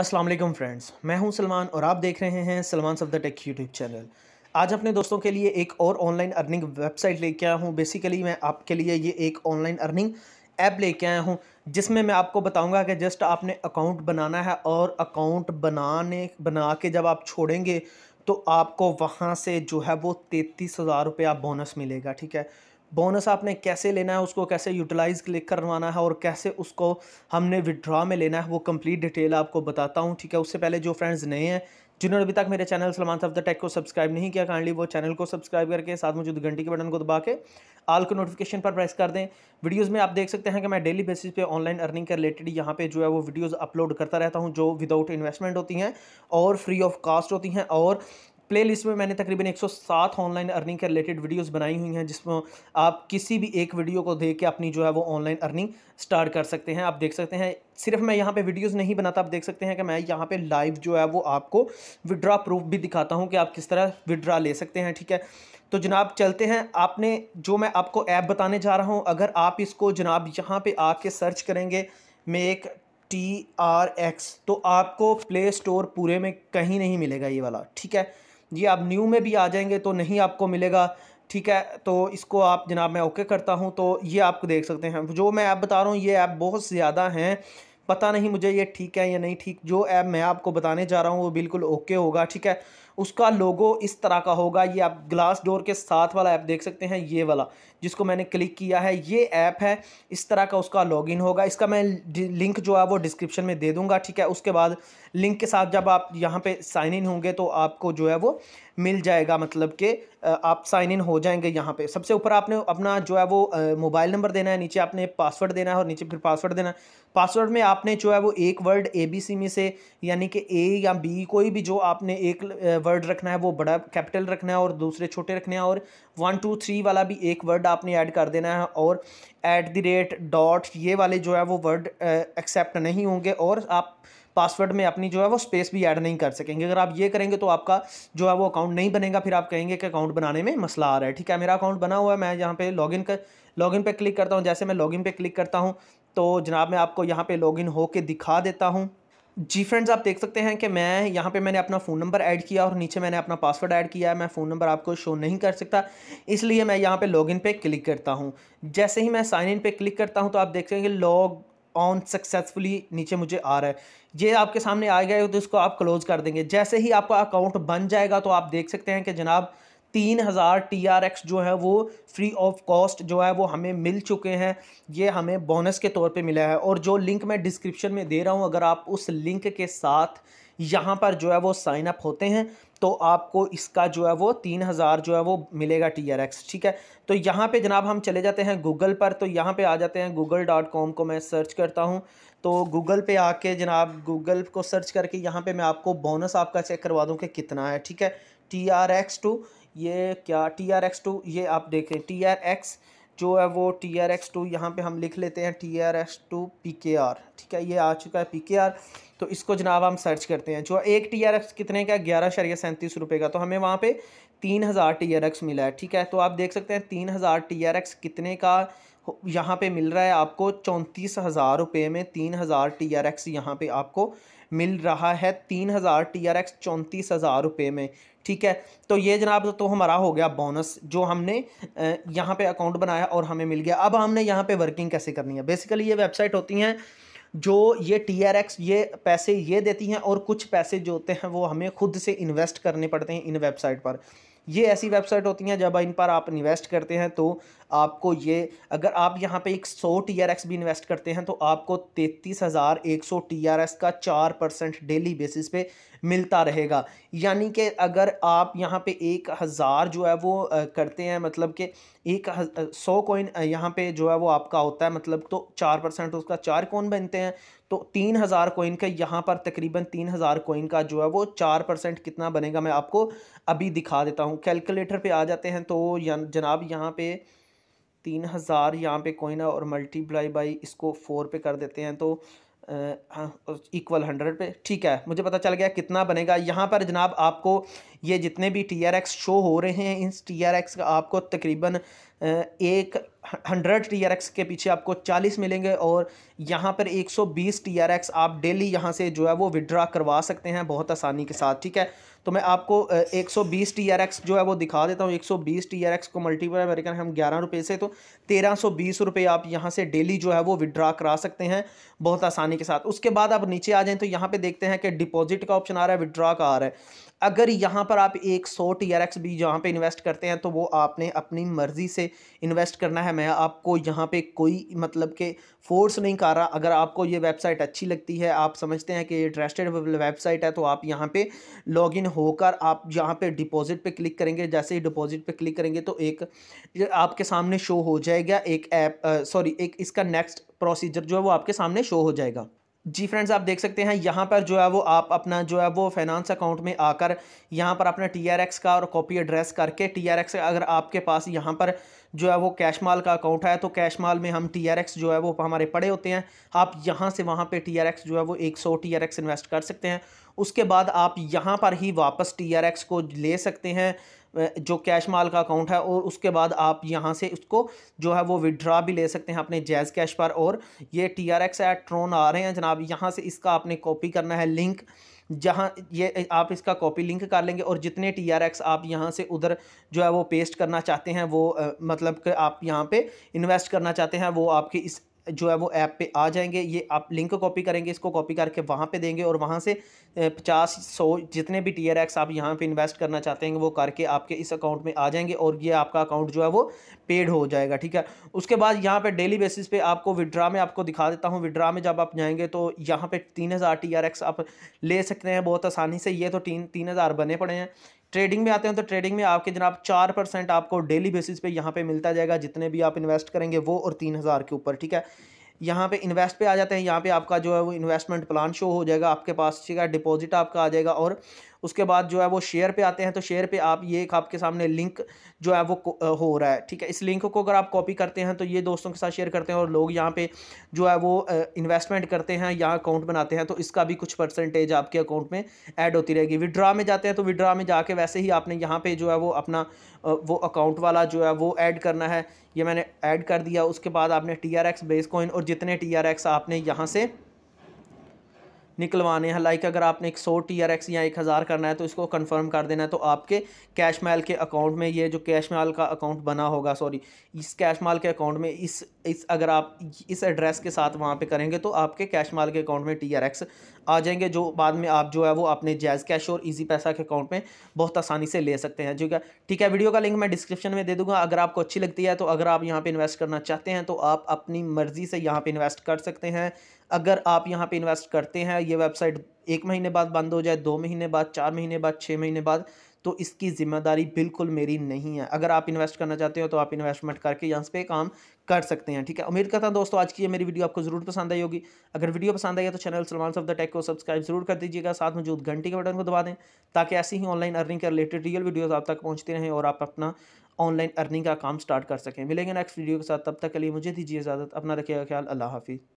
अस्सलाम वालेकुम फ्रेंड्स मैं हूं सलमान और आप देख रहे हैं Salman the tech YouTube channel आज अपने दोस्तों के लिए एक और ऑनलाइन अर्निंग वेबसाइट लेके आया हूं बेसिकली मैं आपके लिए ये एक ऑनलाइन अर्निंग ऐप लेके आया हूं जिसमें मैं आपको बताऊंगा कि जस्ट आपने अकाउंट बनाना है और अकाउंट बनाने बना के जब आप छोड़ेंगे तो आपको वहाँ से जो है वो तैंतीस हज़ार रुपया बोनस मिलेगा ठीक है बोनस आपने कैसे लेना है उसको कैसे यूटिलाइज़ क्लिक करवाना है और कैसे उसको हमने विड्रॉ में लेना है वो कंप्लीट डिटेल आपको बताता हूँ ठीक है उससे पहले जो फ्रेंड्स नए हैं जिन्होंने अभी तक मेरे चैनल सलमान सफ द टेक को सब्सक्राइब नहीं किया काइंडली वो चैनल को सब्सक्राइब करके साथ मौजूद घंटी के बटन को दबा के आल को नोटिफिकेशन पर प्रेस कर दें वीडियोस में आप देख सकते हैं कि मैं डेली बेसिस पे ऑनलाइन अर्निंग के रिलेटेड यहाँ पे जो है वो वीडियोस अपलोड करता रहता हूँ जो विदाउट इन्वेस्टमेंट होती हैं और फ्री ऑफ कास्ट होती हैं और प्लेलिस्ट में मैंने तकरीबन 107 ऑनलाइन अर्निंग के रिलेटेड वीडियोस बनाई हुई हैं जिसमें आप किसी भी एक वीडियो को देख के अपनी जो है वो ऑनलाइन अर्निंग स्टार्ट कर सकते हैं आप देख सकते हैं सिर्फ मैं यहाँ पे वीडियोस नहीं बनाता आप देख सकते हैं कि मैं यहाँ पे लाइव जो है वो आपको विड्रा प्रूफ भी दिखाता हूँ कि आप किस तरह विड्रा ले सकते हैं ठीक है तो जनाब चलते हैं आपने जो मैं आपको ऐप बताने जा रहा हूँ अगर आप इसको जनाब यहाँ पर आके सर्च करेंगे मेक टी आर एक्स तो आपको प्ले स्टोर पूरे में कहीं नहीं मिलेगा ये वाला ठीक है ये आप न्यू में भी आ जाएंगे तो नहीं आपको मिलेगा ठीक है तो इसको आप जनाब मैं ओके करता हूँ तो ये आप देख सकते हैं जो मैं ऐप बता रहा हूँ ये ऐप बहुत ज़्यादा हैं पता नहीं मुझे ये ठीक है या नहीं ठीक जो ऐप मैं आपको बताने जा रहा हूँ वो बिल्कुल ओके होगा ठीक है उसका लोगो इस तरह का होगा ये आप ग्लास डोर के साथ वाला ऐप देख सकते हैं ये वाला जिसको मैंने क्लिक किया है ये ऐप है इस तरह का उसका लॉगिन होगा इसका मैं लिंक जो है वो डिस्क्रिप्शन में दे दूंगा ठीक है उसके बाद लिंक के साथ जब आप यहाँ पे साइन इन होंगे तो आपको जो है वो मिल जाएगा मतलब कि आप साइन इन हो जाएंगे यहाँ पे सबसे ऊपर आपने अपना जो है वो मोबाइल नंबर देना है नीचे आपने पासवर्ड देना है और नीचे फिर पासवर्ड देना है पासवर्ड में आपने जो है वो एक वर्ड ए बी सी में से यानी कि ए या बी कोई भी जो आपने एक वर्ड रखना है वो बड़ा कैपिटल रखना है और दूसरे छोटे रखने हैं और वन टू थ्री वाला भी एक वर्ड आपने ऐड कर देना है और ऐट द रेट डॉट ये वाले जो है वो वर्ड एक्सेप्ट नहीं होंगे और आप पासवर्ड में अपनी जो है वो स्पेस भी ऐड नहीं कर सकेंगे अगर आप ये करेंगे तो आपका जो है वो अकाउंट नहीं बनेगा फिर आप कहेंगे कि अकाउंट बनाने में मसला आ रहा है ठीक है मेरा अकाउंट बना हुआ है मैं यहाँ पे लॉगिन कर लॉगिन पे क्लिक करता हूँ जैसे मैं लॉगिन पे क्लिक करता हूँ तो जनाब मैं आपको यहाँ पे लॉगिन होके दिखा देता हूँ जी फ्रेंड्स आप देख सकते हैं कि मैं यहाँ पे मैंने अपना फ़ोन नंबर ऐड किया और नीचे मैंने अपना पासवर्ड ऐड किया है मैं फ़ोन नंबर आपको शो नहीं कर सकता इसलिए मैं यहाँ पे लॉगिन पे क्लिक करता हूँ जैसे ही मैं साइन इन पे क्लिक करता हूँ तो आप सकते हैं कि लॉग ऑन सक्सेसफुली नीचे मुझे आ रहा है ये आपके सामने आ गया तो इसको आप क्लोज़ कर देंगे जैसे ही आपका अकाउंट बन जाएगा तो आप देख सकते हैं कि जनाब तीन हज़ार टी आर एक्स जो है वो फ्री ऑफ कॉस्ट जो है वो हमें मिल चुके हैं ये हमें बोनस के तौर पे मिला है और जो लिंक मैं डिस्क्रिप्शन में दे रहा हूँ अगर आप उस लिंक के साथ यहाँ पर जो है वो साइन अप होते हैं तो आपको इसका जो है वो तीन हज़ार जो है वो मिलेगा टी आर एक्स ठीक है तो यहाँ पे जनाब हम चले जाते हैं गूगल पर तो यहाँ पे आ जाते हैं गूगल डॉट कॉम को मैं सर्च करता हूँ तो गूगल पे आके जनाब गूगल को सर्च करके यहाँ पे मैं आपको बोनस आपका चेक करवा दूँ कि कितना है ठीक है टी आर एक्स टू ये क्या टी आर एक्स टू ये आप देखें टी आर एक्स जो है वो टी आर एक्स टू यहाँ पर हम लिख लेते हैं T R X to P K R ठीक है ये आ चुका है पी के आर तो इसको जनाब हम सर्च करते हैं जो एक टी आर एक्स कितने का ग्यारह शरिया सैंतीस रुपये का तो हमें वहाँ पर तीन हज़ार टी आर एक्स मिला है ठीक है तो आप देख सकते हैं तीन हज़ार टी आर एक्स कितने का यहाँ पर मिल रहा है आपको चौंतीस हज़ार रुपये में तीन हज़ार टी आर एक्स यहाँ पर आपको मिल रहा है तीन हज़ार टी आर एक्स चौंतीस हज़ार रुपये में ठीक है तो ये जनाब तो हमारा हो गया बोनस जो हमने यहाँ पे अकाउंट बनाया और हमें मिल गया अब हमने यहाँ पे वर्किंग कैसे करनी है बेसिकली ये वेबसाइट होती हैं जो ये टी आर एक्स ये पैसे ये देती हैं और कुछ पैसे जो होते हैं वो हमें खुद से इन्वेस्ट करने पड़ते हैं इन वेबसाइट पर ये ऐसी वेबसाइट होती हैं जब इन पर आप इन्वेस्ट करते हैं तो आपको ये अगर आप यहाँ पे एक सौ टी आर एक्स भी इन्वेस्ट करते हैं तो आपको तैंतीस हज़ार एक सौ टी आर एस का चार परसेंट डेली बेसिस पे मिलता रहेगा यानी कि अगर आप यहाँ पे एक हज़ार जो है वो करते हैं मतलब कि एक सौ कोइन यहाँ पे जो है वो आपका होता है मतलब तो चार परसेंट उसका चार कौन बनते हैं तो तीन हज़ार कोइन का यहाँ पर तकरीबन तीन हज़ार कोइन का जो है वो चार परसेंट कितना बनेगा मैं आपको अभी दिखा देता हूँ कैलकुलेटर पे आ जाते हैं तो जनाब यहाँ पे तीन हज़ार यहाँ पे कोइन और मल्टीप्लाई बाई इसको फोर पे कर देते हैं तो इक्वल हंड्रेड हाँ, पे ठीक है मुझे पता चल गया कितना बनेगा यहाँ पर जनाब आपको ये जितने भी टी आर एक्स शो हो रहे हैं इस टी आर एक्स का आपको तकरीबन एक हंड्रेड टी आर एक्स के पीछे आपको चालीस मिलेंगे और यहाँ पर एक सौ बीस टी आर एक्स आप डेली यहाँ से जो है वो विड्रा करवा सकते हैं बहुत आसानी के साथ ठीक है तो मैं आपको एक सौ बीस टी आर एक्स जो है वो दिखा देता हूँ एक सौ बीस टी आर एक्स को मल्टीपल अमेरिकन हम ग्यारह रुपये से तो तेरह सौ बीस रुपये आप यहाँ से डेली जो है वो विड्रा करा सकते हैं बहुत आसानी के साथ उसके बाद आप नीचे आ जाएँ तो यहाँ पर देखते हैं कि डिपॉजिट का ऑप्शन आ रहा है विड्रा का आ रहा है अगर यहाँ पर आप एक सौ टी आर एक्स भी यहाँ पर इन्वेस्ट करते हैं तो वो आपने अपनी मर्ज़ी से इन्वेस्ट करना है मैं आपको यहाँ पे कोई मतलब के फोर्स नहीं कर रहा अगर आपको ये वेबसाइट अच्छी लगती है आप समझते हैं कि ये ट्रस्टेड वेबसाइट है तो आप यहाँ पे लॉगिन होकर आप यहाँ पे डिपॉजिट पे क्लिक करेंगे जैसे ही डिपॉजिट पे क्लिक करेंगे तो एक आपके सामने शो हो जाएगा एक ऐप सॉरी एक इसका नेक्स्ट प्रोसीजर जो है वो आपके सामने शो हो जाएगा जी फ्रेंड्स आप देख सकते हैं यहाँ पर जो है वो आप अपना जो है वो फाइनेंस अकाउंट में आकर यहाँ पर अपना टी आर एक्स का और कॉपी एड्रेस करके टी आर एक्स अगर आपके पास यहाँ पर जो है वो कैश माल का अकाउंट है तो कैश माल में हम टी जो है वो हमारे पड़े होते हैं आप यहाँ से वहाँ पर टी जो है वो एक सौ इन्वेस्ट कर सकते हैं उसके बाद आप यहाँ पर ही वापस टी को ले सकते हैं जो कैश माल का अकाउंट है और उसके बाद आप यहाँ से उसको जो है वो विड्रा भी ले सकते हैं अपने जैज़ कैश पर और ये T R X at Tron आ रहे हैं जनाब यहाँ से इसका आपने कॉपी करना है लिंक जहाँ ये आप इसका कॉपी लिंक कर लेंगे और जितने टी आर एक्स आप यहाँ से उधर जो है वो पेस्ट करना चाहते हैं वो आ, मतलब कि आप यहाँ पे इन्वेस्ट करना चाहते हैं वो आपके इस जो है वो ऐप पे आ जाएंगे ये आप लिंक कॉपी करेंगे इसको कॉपी करके वहाँ पे देंगे और वहाँ से पचास सौ जितने भी टी आर एक्स आप यहाँ पे इन्वेस्ट करना चाहते हैं वो करके आपके इस अकाउंट में आ जाएंगे और ये आपका अकाउंट जो है वो पेड हो जाएगा ठीक है उसके बाद यहाँ पे डेली बेसिस पे आपको विड्रा में आपको दिखा देता हूँ विड्रा में जब आप जाएंगे तो यहाँ पर तीन हज़ार टी आर एक्स आप ले सकते हैं बहुत आसानी से ये तो तीन तीन हज़ार बने पड़े हैं ट्रेडिंग में आते हैं तो ट्रेडिंग में आपके जनाब चार परसेंट आपको डेली बेसिस पे यहाँ पे मिलता जाएगा जितने भी आप इन्वेस्ट करेंगे वो और तीन हज़ार के ऊपर ठीक है यहाँ पे इन्वेस्ट पे आ जाते हैं यहाँ पे आपका जो है वो इन्वेस्टमेंट प्लान शो हो जाएगा आपके पास ठीक है डिपॉजिट आपका आ जाएगा और उसके बाद जो है वो शेयर पे आते हैं तो शेयर पे आप ये एक आपके सामने लिंक जो है वो हो रहा है ठीक है इस लिंक को अगर आप कॉपी करते हैं तो ये दोस्तों के साथ शेयर करते हैं और लोग यहाँ पे जो है वो इन्वेस्टमेंट करते हैं या अकाउंट बनाते हैं तो इसका भी कुछ परसेंटेज आपके अकाउंट में ऐड होती रहेगी विड्रा में जाते हैं तो विड्रा में जाके वैसे ही आपने यहाँ पर जो है वो अपना वो अकाउंट वाला जो है वो ऐड करना है ये मैंने ऐड कर दिया उसके बाद आपने T R X base coin और जितने टी आर एक्स आपने यहाँ से निकलवाने हैं लाइक अगर आपने एक सौ टी आर एक्स या एक हज़ार करना है तो इसको कन्फर्म कर देना है तो आपके कैश माल के अकाउंट में ये जो कैश माल का अकाउंट बना होगा सॉरी इस कैश माल के अकाउंट में इस इस अगर आप इस एड्रेस के साथ वहाँ पर करेंगे तो आपके कैश माल के अकाउंट में टी आर एक्स आ जाएंगे जो बाद में आप जो है वो अपने जैज़ कैश और ईजी पैसा के अकाउंट में बहुत आसानी से ले सकते हैं ठीक है ठीक है वीडियो का लिंक मैं डिस्क्रिप्शन में दे दूंगा अगर आपको अच्छी लगती है तो अगर आप यहाँ पर इन्वेस्ट करना चाहते हैं तो आप अपनी मर्ज़ी से यहाँ पर इन्वेस्ट कर सकते हैं अगर आप यहाँ पर इन्वेस्ट करते हैं ये वेबसाइट एक महीने बाद बंद हो जाए दो महीने बाद चार महीने बाद छः महीने बाद तो इसकी ज़िम्मेदारी बिल्कुल मेरी नहीं है अगर आप इन्वेस्ट करना चाहते हो तो आप इन्वेस्टमेंट करके यहाँ पे काम कर सकते हैं ठीक है उम्मीद करता हूँ दोस्तों आज की ये मेरी वीडियो आपको जरूर पसंद आई होगी अगर वीडियो पसंद आई है तो चैनल सलमान सफ द टेक को सब्सक्राइब जरूर कर दीजिएगा साथ में मौजूद घंटी के बटन को दबा दें ताकि ऐसी ही ऑनलाइन अर्निंग के रिलेटेड रियल वीडियोज़ आप तक पहुँचती रहें और आप अपना ऑनलाइन अर्निंग का काम स्टार्ट कर सकें मिलेंगे नेक्स्ट वीडियो के साथ तब तक के लिए मुझे दीजिए इजाज़त अपना रखिएगा ख्याल अल्लाह हाफिज़